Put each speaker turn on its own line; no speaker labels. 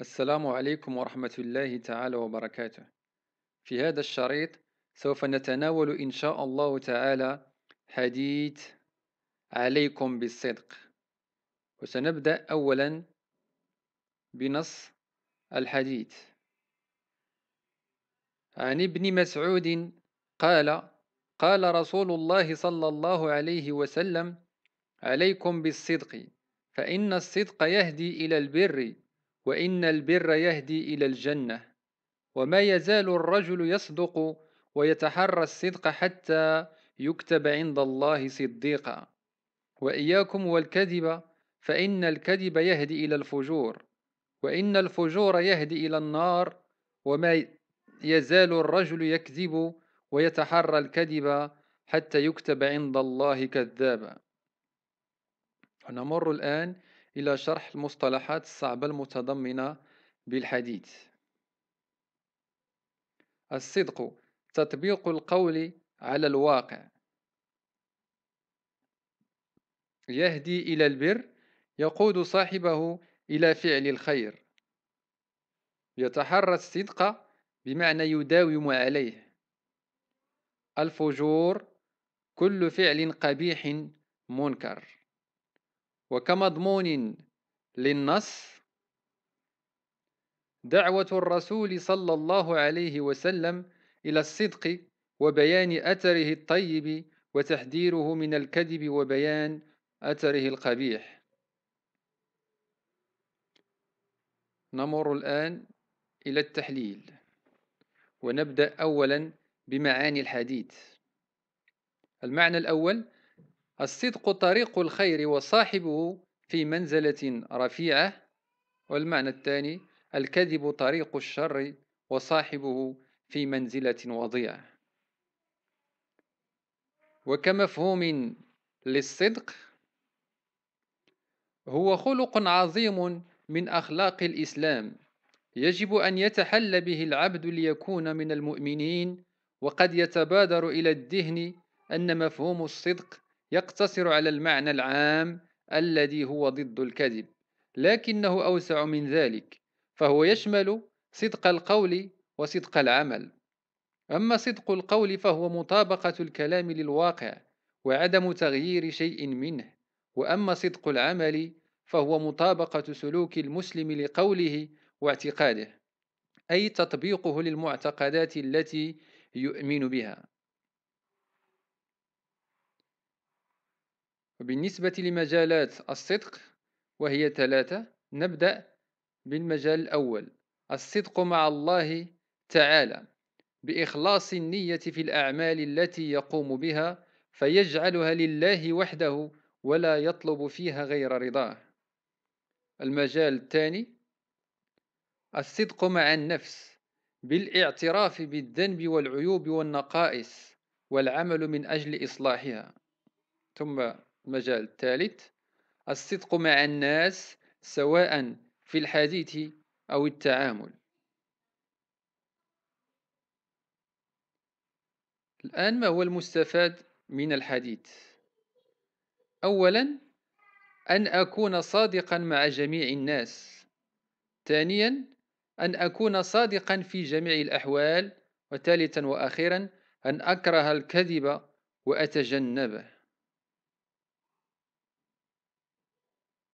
السلام عليكم ورحمة الله تعالى وبركاته في هذا الشريط سوف نتناول إن شاء الله تعالى حديث عليكم بالصدق وسنبدأ أولا بنص الحديث عن ابن مسعود قال قال رسول الله صلى الله عليه وسلم عليكم بالصدق فإن الصدق يهدي إلى البر وإن البر يهدي إلى الجنة وما يزال الرجل يصدق ويتحرى الصدق حتى يكتب عند الله صديقا وإياكم والكذب فإن الكذب يهدي إلى الفجور وإن الفجور يهدي إلى النار وما يزال الرجل يكذب ويتحرى الكذب حتى يكتب عند الله كذابا ونمر الآن إلى شرح المصطلحات الصعبة المتضمنة بالحديث الصدق تطبيق القول على الواقع يهدي إلى البر يقود صاحبه إلى فعل الخير يتحرى الصدق بمعنى يداوم عليه الفجور كل فعل قبيح منكر وكمضمون للنص دعوة الرسول صلى الله عليه وسلم إلى الصدق وبيان أثره الطيب وتحذيره من الكذب وبيان أثره القبيح نمر الآن إلى التحليل ونبدأ أولا بمعاني الحديث المعنى الأول الصدق طريق الخير وصاحبه في منزلة رفيعة والمعنى الثاني الكذب طريق الشر وصاحبه في منزلة وضيعة وكمفهوم للصدق هو خلق عظيم من أخلاق الإسلام يجب أن يتحلى به العبد ليكون من المؤمنين وقد يتبادر إلى الذهن أن مفهوم الصدق يقتصر على المعنى العام الذي هو ضد الكذب لكنه أوسع من ذلك فهو يشمل صدق القول وصدق العمل أما صدق القول فهو مطابقة الكلام للواقع وعدم تغيير شيء منه وأما صدق العمل فهو مطابقة سلوك المسلم لقوله واعتقاده أي تطبيقه للمعتقدات التي يؤمن بها وبالنسبة لمجالات الصدق وهي ثلاثة نبدأ بالمجال الأول الصدق مع الله تعالى بإخلاص النية في الأعمال التي يقوم بها فيجعلها لله وحده ولا يطلب فيها غير رضاه المجال الثاني الصدق مع النفس بالاعتراف بالذنب والعيوب والنقائص والعمل من أجل إصلاحها ثم المجال الثالث الصدق مع الناس سواء في الحديث أو التعامل الآن ما هو المستفاد من الحديث أولا أن أكون صادقا مع جميع الناس ثانيا أن أكون صادقا في جميع الأحوال وثالثا وأخيرا أن أكره الكذب وأتجنبه